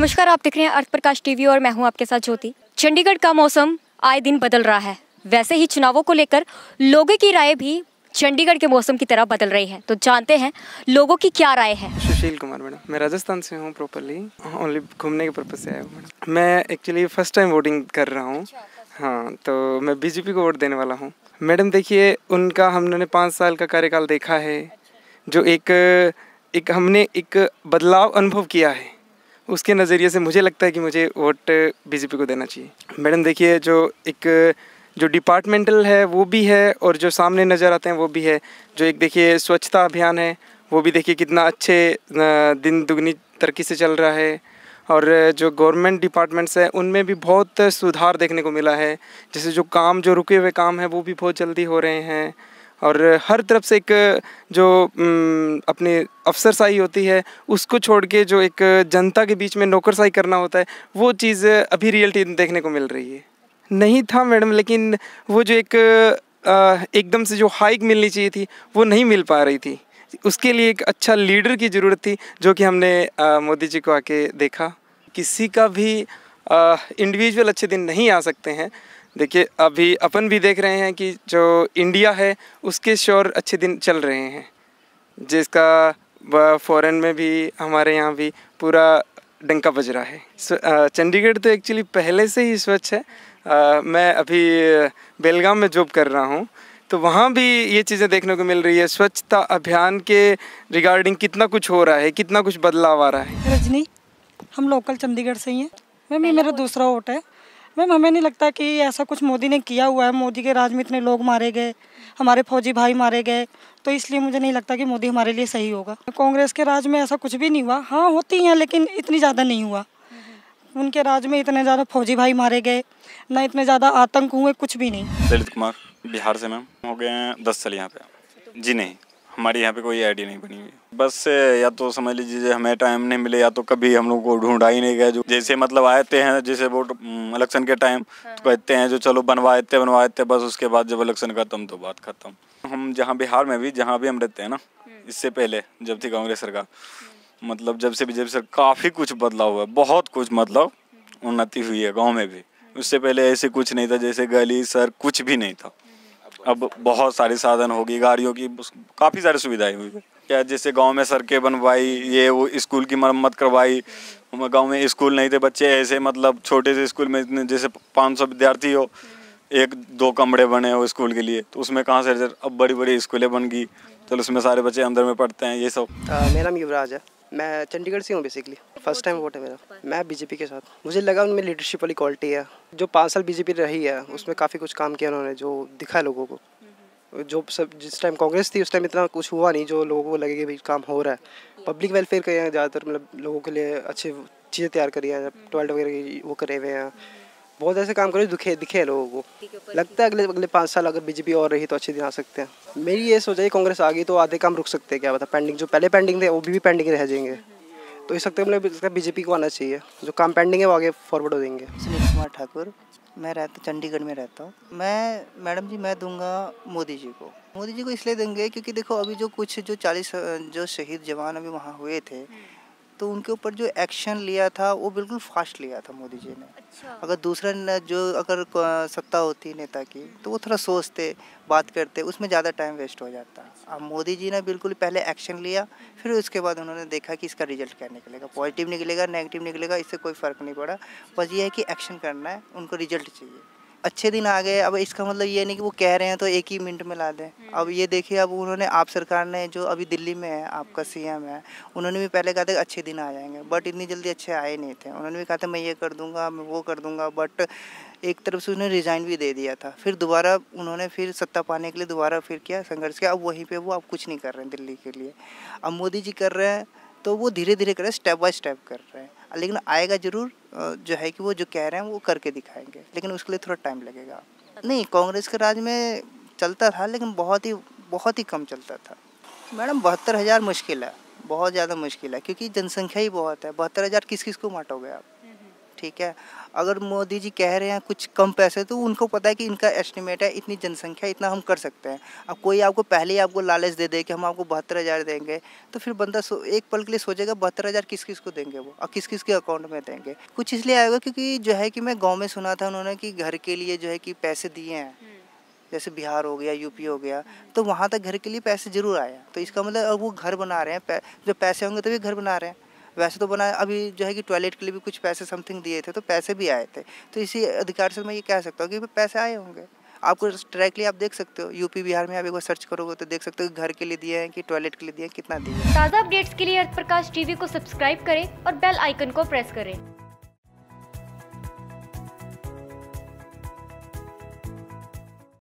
नमस्कार आप देख रहे हैं अर्थ प्रकाश टीवी और मैं हूं आपके साथ ज्योति चंडीगढ़ का मौसम आए दिन बदल रहा है वैसे ही चुनावों को लेकर लोगों की राय भी चंडीगढ़ के मौसम की तरह बदल रही है तो जानते हैं लोगों की क्या राय है सुशील कुमार मैडम मैं राजस्थान से हूँ प्रॉपरली ओनली घूमने के पर्पज से आया हूँ मैं एक्चुअली फर्स्ट टाइम वोटिंग कर रहा हूँ अच्छा, अच्छा, अच्छा। हाँ तो मैं बीजेपी को वोट देने वाला हूँ मैडम देखिए उनका हमने पाँच साल का कार्यकाल देखा है जो एक एक हमने एक बदलाव अनुभव किया है उसके नज़रिए से मुझे लगता है कि मुझे वोट बीजेपी को देना चाहिए मैडम देखिए जो एक जो डिपार्टमेंटल है वो भी है और जो सामने नज़र आते हैं वो भी है जो एक देखिए स्वच्छता अभियान है वो भी देखिए कितना अच्छे दिन दुगनी तरक्की से चल रहा है और जो गवर्नमेंट डिपार्टमेंट्स हैं उनमें भी बहुत सुधार देखने को मिला है जैसे जो काम जो रुके हुए काम है वो भी बहुत जल्दी हो रहे हैं और हर तरफ से एक जो अपने अफसरशाही होती है उसको छोड़ के जो एक जनता के बीच में नौकरशाही करना होता है वो चीज़ अभी रियलिटी देखने को मिल रही है नहीं था मैडम लेकिन वो जो एक एकदम से जो हाइक मिलनी चाहिए थी वो नहीं मिल पा रही थी उसके लिए एक अच्छा लीडर की ज़रूरत थी जो कि हमने मोदी जी को आके देखा किसी का भी इंडिविजुअल अच्छे दिन नहीं आ सकते हैं देखिए अभी अपन भी देख रहे हैं कि जो इंडिया है उसके शोर अच्छे दिन चल रहे हैं जिसका फॉरेन में भी हमारे यहाँ भी पूरा डंका बज रहा है चंडीगढ़ तो एक्चुअली पहले से ही स्वच्छ है आ, मैं अभी बेलगाम में जॉब कर रहा हूँ तो वहाँ भी ये चीज़ें देखने को मिल रही है स्वच्छता अभियान के रिगार्डिंग कितना कुछ हो रहा है कितना कुछ बदलाव आ रहा है रजनी हम लोकल चंडीगढ़ से ही हैं मैम ये मेरा दूसरा वोट है मैम हमें नहीं लगता कि ऐसा कुछ मोदी ने किया हुआ है मोदी के राज में इतने लोग मारे गए हमारे फौजी भाई मारे गए तो इसलिए मुझे नहीं लगता कि मोदी हमारे लिए सही होगा कांग्रेस के राज में ऐसा कुछ भी नहीं हुआ हाँ होती हैं लेकिन इतनी ज़्यादा नहीं हुआ उनके राज में इतने ज़्यादा फौजी भाई मारे गए ना इतने ज़्यादा आतंक हुए कुछ भी नहीं दलित कुमार बिहार से मैम हो गए हैं दस साल यहाँ पे जी नहीं हमारे यहाँ पे कोई आईडी नहीं बनी हुई बस या तो समझ लीजिए हमें टाइम नहीं मिले या तो कभी हम लोग को ढूंढा ही नहीं गया जो जैसे मतलब आते हैं जैसे वोट इलेक्शन के टाइम हाँ। तो कहते हैं जो चलो बनवा देते बनवा देते बस उसके बाद जब इलेक्शन खत्म तो बात खत्म हम जहाँ बिहार में भी जहाँ भी हम रहते हैं ना हम्म। इससे पहले जब थी कांग्रेस सरकार मतलब जब से बीजेपी सर काफ़ी कुछ बदलाव हुआ है बहुत कुछ मतलब हम्म। उन्नति हुई है गाँव में भी उससे पहले ऐसे कुछ नहीं था जैसे गली सर कुछ भी नहीं था अब बहुत सारे साधन होगी गाड़ियों की काफ़ी सारी सुविधाएं हुई क्या जैसे गांव में सड़कें बनवाई ये वो स्कूल की मरम्मत करवाई गांव में स्कूल नहीं थे बच्चे ऐसे मतलब छोटे से स्कूल में इतने जैसे 500 विद्यार्थी हो एक दो कमरे बने हो स्कूल के लिए तो उसमें कहाँ से अब बड़ी बड़ी स्कूलें बन गई चलो तो उसमें सारे बच्चे अंदर में पढ़ते हैं ये सब मेरा नाम युवराज है मैं चंडीगढ़ से हूँ बेसिकली फर्स्ट टाइम वोट है मेरा मैं बीजेपी के साथ मुझे लगा उनमें लीडरशिप वाली क्वालिटी है जो पाँच साल बीजेपी रही है उसमें काफ़ी कुछ काम किया उन्होंने जो दिखा है लोगों को जो सब जिस टाइम कांग्रेस थी उस टाइम इतना कुछ हुआ नहीं जो लोगों को लगे कि भाई काम हो रहा है पब्लिक वेलफेयर का ज़्यादातर मतलब लोगों के लिए अच्छे चीज़ें तैयार करी हैं टॉयलेट वगैरह वो करे हुए हैं बहुत ऐसे काम करो दुखे दिखे लोगों को लगता है अगले अगले पाँच साल अगर बीजेपी और रही तो अच्छे दिन आ सकते हैं मेरी ये सोच है कांग्रेस आ गई तो आधे काम रुक सकते हैं क्या बता पेंडिंग जो पहले पेंडिंग थे वो भी, भी पेंडिंग रह जाएंगे तो इस सकते मतलब बीजेपी को आना चाहिए जो काम पेंडिंग है वो आगे फॉरवर्ड हो देंगे सुनील कुमार ठाकुर मैं रहता चंडीगढ़ में रहता हूँ मैं मैडम जी मैं दूंगा मोदी जी को मोदी जी को इसलिए देंगे क्योंकि देखो अभी जो कुछ जो चालीस जो शहीद जवान अभी वहाँ हुए थे तो उनके ऊपर जो एक्शन लिया था वो बिल्कुल फास्ट लिया था मोदी जी ने अच्छा। अगर दूसरा जो अगर सत्ता होती नेता की तो वो थोड़ा सोचते बात करते उसमें ज़्यादा टाइम वेस्ट हो जाता अच्छा। अब मोदी जी ने बिल्कुल पहले एक्शन लिया फिर उसके बाद उन्होंने देखा कि इसका रिजल्ट क्या निकलेगा पॉजिटिव निकलेगा नेगेटिव निकलेगा इससे कोई फ़र्क नहीं पड़ा बस ये है कि एक्शन करना है उनको रिजल्ट चाहिए अच्छे दिन आ गए अब इसका मतलब ये नहीं कि वो कह रहे हैं तो एक ही मिनट में ला दें हम्म। अब ये देखिए अब उन्होंने आप सरकार ने जो अभी दिल्ली में है आपका सीएम हम्म। है उन्होंने भी पहले कहा था अच्छे दिन आ जाएंगे बट इतनी जल्दी अच्छे आए नहीं थे उन्होंने भी कहा था मैं ये कर दूंगा मैं वो कर दूंगा बट एक तरफ से उन्होंने रिज़ाइन भी दे दिया था फिर दोबारा उन्होंने फिर सत्ता पाने के लिए दोबारा फिर किया संघर्ष किया अब वहीं पर वो अब कुछ नहीं कर रहे हैं दिल्ली के लिए अब मोदी जी कर रहे हैं तो वो धीरे धीरे कर रहे हैं स्टेप बाय स्टेप कर रहे हैं लेकिन आएगा ज़रूर जो है कि वो जो कह रहे हैं वो करके दिखाएंगे लेकिन उसके लिए थोड़ा टाइम लगेगा नहीं कांग्रेस के राज में चलता था लेकिन बहुत ही बहुत ही कम चलता था मैडम बहत्तर हज़ार मुश्किल है बहुत ज़्यादा मुश्किल है क्योंकि जनसंख्या ही बहुत है बहत्तर हज़ार किस किस को बांटोगे आप ठीक है अगर मोदी जी कह रहे हैं कुछ कम पैसे तो उनको पता है कि इनका एस्टिमेट है इतनी जनसंख्या इतना हम कर सकते हैं अब कोई आपको पहले ही आपको लालच दे दे कि हम आपको बहत्तर हज़ार देंगे तो फिर बंदा एक पल के लिए सोचेगा बहत्तर हज़ार किस किस को देंगे वो और किस किस के अकाउंट में देंगे कुछ इसलिए आएगा क्योंकि जो है कि मैं गाँव में सुना था उन्होंने कि घर के लिए जो है कि पैसे दिए हैं हम्म। जैसे बिहार हो गया यूपी हो गया तो वहाँ तक घर के लिए पैसे जरूर आए तो इसका मतलब अब वो घर बना रहे हैं जो पैसे होंगे तभी घर बना रहे हैं वैसे तो बना अभी जो है कि टॉयलेट के लिए भी कुछ पैसे समथिंग दिए थे तो पैसे भी आए थे तो इसी अधिकार से मैं ये कह सकता हूँ कि पैसे आए होंगे आपको डायरेक्टली आप देख सकते हो यूपी बिहार में आप एक बार सर्च करोगे तो देख सकते हो घर के लिए दिए हैं कि टॉयलेट के लिए दिए हैं कितना दिए ताज़ा अपडेट्स के लिए अर्थ प्रकाश टीवी को सब्सक्राइब करें और बेल आइकन को प्रेस करें